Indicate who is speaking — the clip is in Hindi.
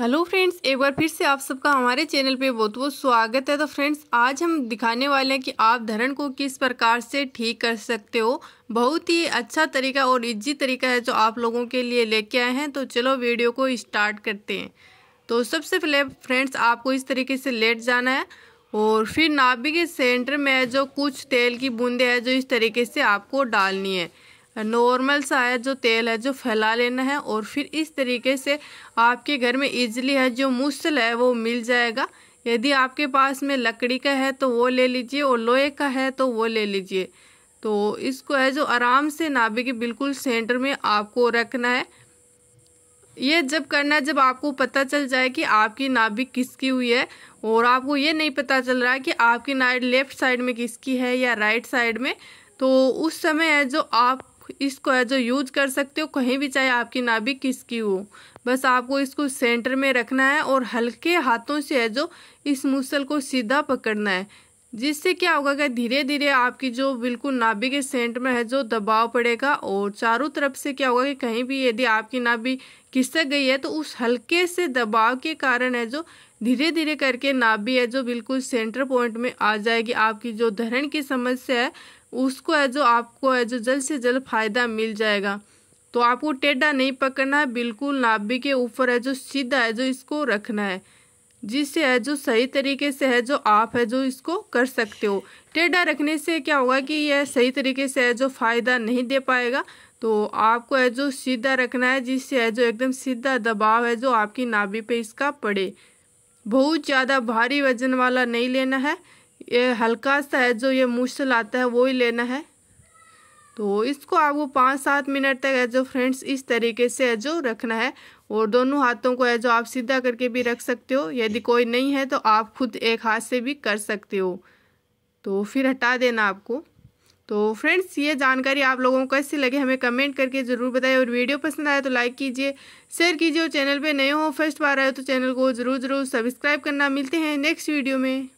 Speaker 1: हेलो फ्रेंड्स एक बार फिर से आप सबका हमारे चैनल पे बहुत बहुत स्वागत है तो फ्रेंड्स आज हम दिखाने वाले हैं कि आप धरण को किस प्रकार से ठीक कर सकते हो बहुत ही अच्छा तरीका और इजी तरीका है जो आप लोगों के लिए लेके आए हैं तो चलो वीडियो को स्टार्ट करते हैं तो सबसे पहले फ्रेंड्स आपको इस तरीके से लेट जाना है और फिर नाभि के सेंटर में जो कुछ तेल की बूंदे है जो इस तरीके से आपको डालनी है नॉर्मल सा है जो तेल है जो फैला लेना है और फिर इस तरीके से आपके घर में इजली है जो मुसल है वो मिल जाएगा यदि आपके पास में लकड़ी का है तो वो ले लीजिए और लोहे का है तो वो ले लीजिए तो इसको है जो आराम से नाभि के बिल्कुल सेंटर में आपको रखना है ये जब करना है जब आपको पता चल जाए कि आपकी नाभि किसकी हुई है और आपको ये नहीं पता चल रहा है कि आपकी नाइट लेफ्ट साइड में किसकी है या राइट साइड में तो उस समय है जो आप इसको है जो यूज कर सकते हो कहीं भी चाहे आपकी नाभि किसकी हो बस आपको इसको सेंटर में रखना है और हल्के हाथों से है जो इस मुसल को सीधा पकड़ना है जिससे क्या होगा कि धीरे धीरे आपकी जो बिल्कुल नाभि के सेंटर में है जो दबाव पड़ेगा और चारों तरफ से क्या होगा कि कहीं भी यदि आपकी नाभि खिसक गई है तो उस हल्के से दबाव के कारण है जो धीरे धीरे करके नाभि है जो बिल्कुल सेंटर पॉइंट में आ जाएगी आपकी जो धरण की समस्या है उसको है जो आपको है जो जल्द से जल्द फ़ायदा मिल जाएगा तो आपको टेढ़ा नहीं पकड़ना है बिल्कुल नाभि के ऊपर है जो सीधा है जो इसको रखना है जिससे है जो सही तरीके से है जो आप है जो इसको कर सकते हो टेढ़ा रखने से क्या होगा कि यह सही तरीके से है जो फ़ायदा नहीं दे पाएगा तो आपको है जो सीधा रखना है जिससे है जो एकदम सीधा दबाव है जो आपकी नाभि पे इसका पड़े बहुत ज़्यादा भारी वजन वाला नहीं लेना है ये हल्का सा है जो ये मुँह आता लाता है वो ही लेना है तो इसको आपको पाँच सात मिनट तक है जो फ्रेंड्स इस तरीके से है जो रखना है और दोनों हाथों को है जो आप सीधा करके भी रख सकते हो यदि कोई नहीं है तो आप खुद एक हाथ से भी कर सकते हो तो फिर हटा देना आपको तो फ्रेंड्स ये जानकारी आप लोगों को कैसी लगे हमें कमेंट करके ज़रूर बताएं और वीडियो पसंद आए तो लाइक कीजिए शेयर कीजिए और चैनल पे नए हो फर्स्ट बार आए तो चैनल को ज़रूर ज़रूर सब्सक्राइब करना मिलते हैं नेक्स्ट वीडियो में